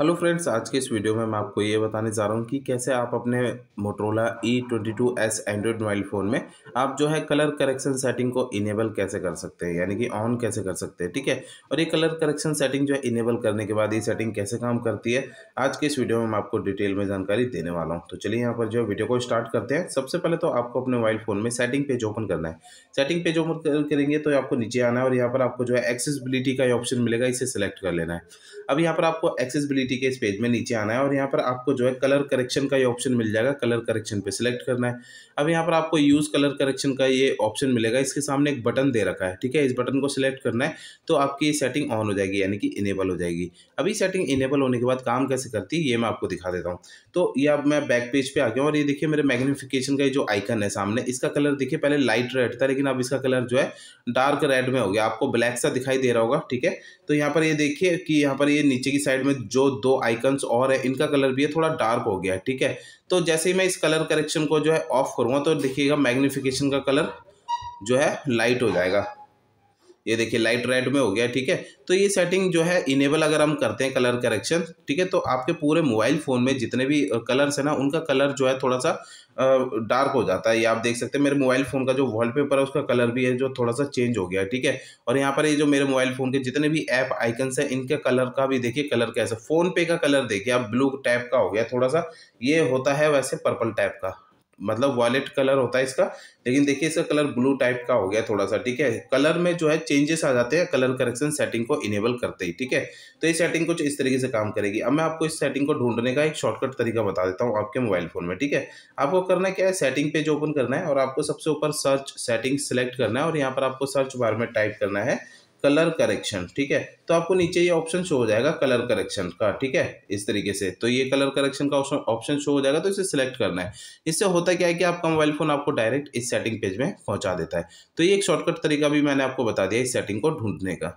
hello friends आज के इस वीडियो में मैं आपको ये बताने जा रहा हूँ कि कैसे आप अपने Motorola E twenty two S android mobile phone में आप जो है कलर करेक्शन सेटिंग को इनेबल कैसे कर सकते हैं यानी कि ऑन कैसे कर सकते हैं ठीक है और ये कलर करेक्शन सेटिंग जो है इनेबल करने के बाद ये सेटिंग कैसे काम करती है आज के इस वीडियो में मैं आपको डिटेल में जानकारी देने वाला हूँ तो चलिए यहाँ पर जो है वीडियो को स्टार्ट करते हैं सबसे पहले तो आपको अपने मोबाइल फ़ोन में सेटिंग पेज ओपन करना है सेटिंग पेज ओपन करेंगे तो आपको नीचे आना है और यहाँ पर आपको जो है एक्सेसबिलिटी का ऑप्शन मिलेगा इसे सिलेक्ट कर लेना है अब यहाँ पर आपको एक्सेसबिलिटी एक्टिविटी के इस पेज में नीचे आना है और यहाँ पर आपको जो है कलर करेक्शन का ये ऑप्शन मिल जाएगा कलर करेक्शन पे सिलेक्ट करना है अब यहाँ पर आपको यूज़ कलर करेक्शन का ये ऑप्शन मिलेगा इसके सामने एक बटन दे रखा है ठीक है इस बटन को सिलेक्ट करना है तो आपकी सेटिंग ऑन हो जाएगी यानी कि इनेबल हो जाएगी अभी सेटिंग इनेबल होने के बाद काम कैसे करती है ये मैं आपको दिखा देता हूँ तो ये अब मैं बैक पेज पर आ गया और ये देखिए मेरे मैग्निफिकेशन का जो आइकन है सामने इसका कलर देखिए पहले लाइट रेड था लेकिन अब इसका कलर जो है डार्क रेड में हो गया आपको ब्लैक सा दिखाई दे रहा होगा ठीक है तो यहाँ पर ये देखिए कि यहाँ पर ये नीचे की साइड में जो दो आइकन्स और है इनका कलर भी है थोड़ा डार्क हो गया है ठीक है तो जैसे ही मैं इस कलर करेक्शन को जो है ऑफ करूँगा तो देखिएगा मैग्नीफिकेशन का कलर जो है लाइट हो जाएगा ये देखिए लाइट रेड में हो गया ठीक है तो ये सेटिंग जो है इनेबल अगर हम करते हैं कलर करेक्शन ठीक है तो आपके पूरे मोबाइल फ़ोन में जितने भी कलर्स हैं ना उनका कलर जो है थोड़ा सा डार्क हो जाता है ये आप देख सकते हैं मेरे मोबाइल फ़ोन का जो वॉलपेपर है उसका कलर भी है जो थोड़ा सा चेंज हो गया ठीक है और यहाँ पर ये जो मेरे मोबाइल फ़ोन के जितने भी ऐप आइकन्स हैं इनके कलर का भी देखिए कलर कैसा फ़ोन पे का कलर देखिए आप ब्लू टाइप का हो गया थोड़ा सा ये होता है वैसे पर्पल टाइप का मतलब वॉलेट कलर होता है इसका लेकिन देखिए इसका कलर ब्लू टाइप का हो गया थोड़ा सा ठीक है कलर में जो है चेंजेस आ जाते हैं कलर करेक्शन सेटिंग को इनेबल करते ही ठीक है तो ये सेटिंग कुछ इस तरीके से काम करेगी अब मैं आपको इस सेटिंग को ढूंढने का एक शॉर्टकट तरीका बता देता हूँ आपके मोबाइल फ़ोन में ठीक है आपको करना क्या है सेटिंग पेज ओपन करना है और आपको सबसे ऊपर सर्च सेटिंग सेलेक्ट करना है और यहाँ पर आपको सर्च बार में टाइप करना है कलर करेक्शन ठीक है तो आपको नीचे ये ऑप्शन शो हो जाएगा कलर करेक्शन का ठीक है इस तरीके से तो ये कलर करेक्शन का ऑप्शन शो हो जाएगा तो इसे सिलेक्ट करना है इससे होता क्या है कि आपका मोबाइल फ़ोन आपको डायरेक्ट इस सेटिंग पेज में पहुंचा देता है तो ये एक शॉर्टकट तरीका भी मैंने आपको बता दिया इस सेटिंग को ढूंढने का